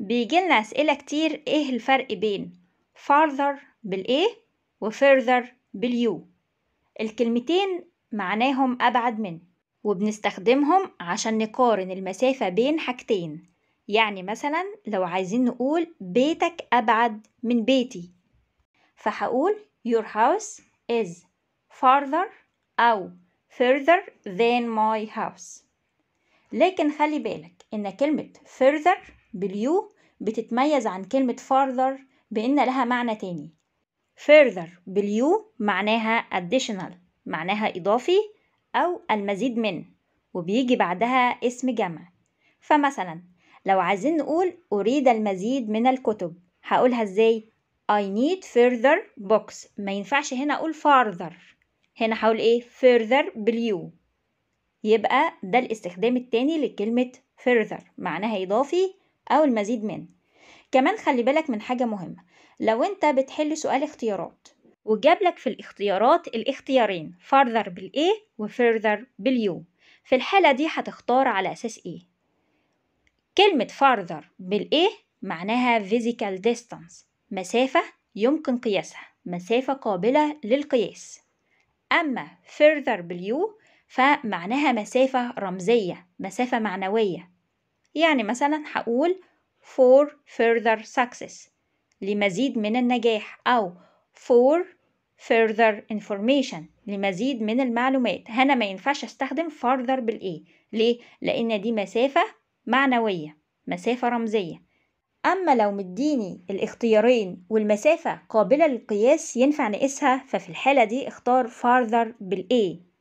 بيجيلنا أسئلة كتير إيه الفرق بين farther بالإيه و further باليو الكلمتين معناهم أبعد من وبنستخدمهم عشان نقارن المسافة بين حاجتين يعني مثلا لو عايزين نقول بيتك أبعد من بيتي فهقول your house is farther أو further than my house لكن خلي بالك إن كلمة further باليو بتتميز عن كلمة further بإن لها معنى تاني further باليو معناها additional معناها إضافي أو المزيد من وبيجي بعدها اسم جمع فمثلا لو عايزين نقول أريد المزيد من الكتب هقولها ازاي I need further books ما ينفعش هنا أقول farther هنا هقول ايه further باليو يبقى ده الاستخدام التاني لكلمة further معناها إضافي أو المزيد من كمان خلي بالك من حاجة مهمة لو أنت بتحل سؤال اختيارات وجاب لك في الاختيارات الاختيارين further بالA و further في الحالة دي هتختار على أساس إيه؟ كلمة farther بالA معناها physical distance مسافة يمكن قياسها مسافة قابلة للقياس أما further باليو فمعناها مسافة رمزية مسافة معنوية يعني مثلا هقول for further success لمزيد من النجاح أو for further information لمزيد من المعلومات هنا ما ينفعش استخدم further بالايه ليه لان دي مسافه معنويه مسافه رمزيه اما لو مديني الاختيارين والمسافه قابله للقياس ينفع نقيسها ففي الحاله دي اختار farther بالايه